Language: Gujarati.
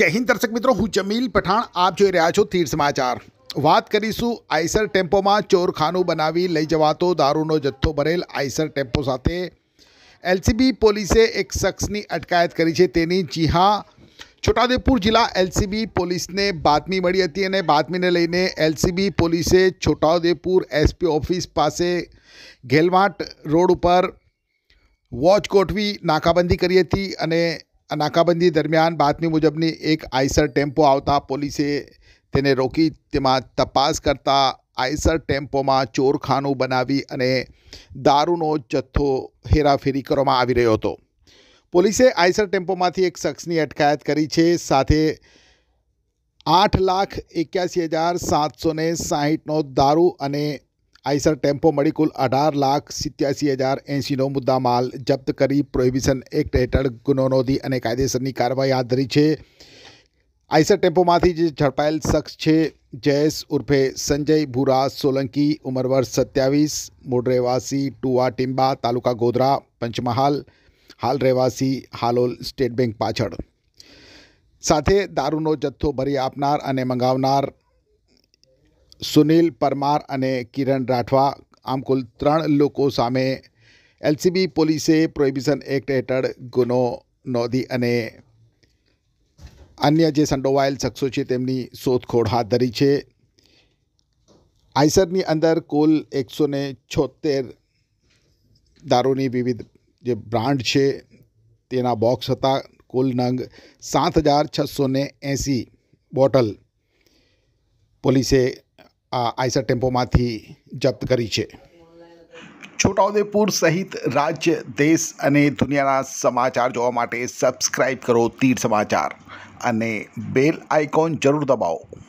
જય હિન્દ દર્શક મિત્રો હું જમીલ પઠાણ આપ જોઈ રહ્યા છો તીર સમાચાર વાત કરીશું આઈસર ટેમ્પોમાં ચોરખાનું બનાવી લઈ જવાતો દારૂનો જથ્થો ભરેલ આઈસર ટેમ્પો સાથે એલસીબી પોલીસે એક શખ્સની અટકાયત કરી છે તેની જી હા છોટાઉદેપુર જિલ્લા એલસીબી પોલીસને બાતમી મળી હતી અને બાતમીને લઈને એલસીબી પોલીસે છોટાઉદેપુર એસપી ઓફિસ પાસે ઘેલવાટ રોડ ઉપર વોચ ગોઠવી નાકાબંધી કરી હતી અને નાકાબંધી દરમિયાન બાતમી મુજબની એક આઈસર ટેમ્પો આવતા પોલીસે તેને રોકી તેમાં તપાસ કરતા આઈસર ટેમ્પોમાં ચોરખાનું બનાવી અને દારૂનો જથ્થો હેરાફેરી કરવામાં આવી રહ્યો હતો પોલીસે આઈસર ટેમ્પોમાંથી એક શખ્સની અટકાયત કરી છે સાથે આઠ લાખ એક્યાસી હજાર સાતસો ને સાહીઠનો દારૂ અને આઈસર ટેમ્પો મળી કુલ અઢાર લાખ સિત્યાસી હજાર એંશીનો માલ જપ્ત કરી પ્રોહિબિશન એક્ટ હેઠળ ગુનો નોંધી અને કાયદેસરની કાર્યવાહી હાથ ધરી છે આઈસર ટેમ્પોમાંથી જે ઝડપાયેલ શખ્સ છે જયેશ ઉર્ફે સંજય ભૂરા સોલંકી ઉંમર વર્ષ સત્યાવીસ મૂળ રહેવાસી ટુવા ટિંબા તાલુકા ગોધરા પંચમહાલ હાલ રહેવાસી હાલોલ સ્ટેટ બેંક પાછળ સાથે દારૂનો જથ્થો ભરી આપનાર અને મંગાવનાર સુનિલ પરમાર અને કિરણ રાઠવા આમ કુલ ત્રણ લોકો સામે એલસીબી પોલીસે પ્રોહિબિશન એક્ટ હેઠળ ગુનો નોંધી અને અન્ય જે સંડોવાયેલ શખ્સો છે તેમની શોધખોળ હાથ ધરી છે આઈસરની અંદર કુલ એકસો ને છોતેર દારૂની વિવિધ જે બ્રાન્ડ છે તેના બોક્સ હતા કુલ નંગ સાત હજાર છસો ને એંસી બોટલ પોલીસે આ આઈસર ટેમ્પોમાંથી જપ્ત કરી છે છોટાઉદેપુર સહિત રાજ્ય દેશ અને દુનિયાના સમાચાર જોવા માટે સબસ્ક્રાઈબ કરો તીર સમાચાર અને બેલ આઇકોન જરૂર દબાવો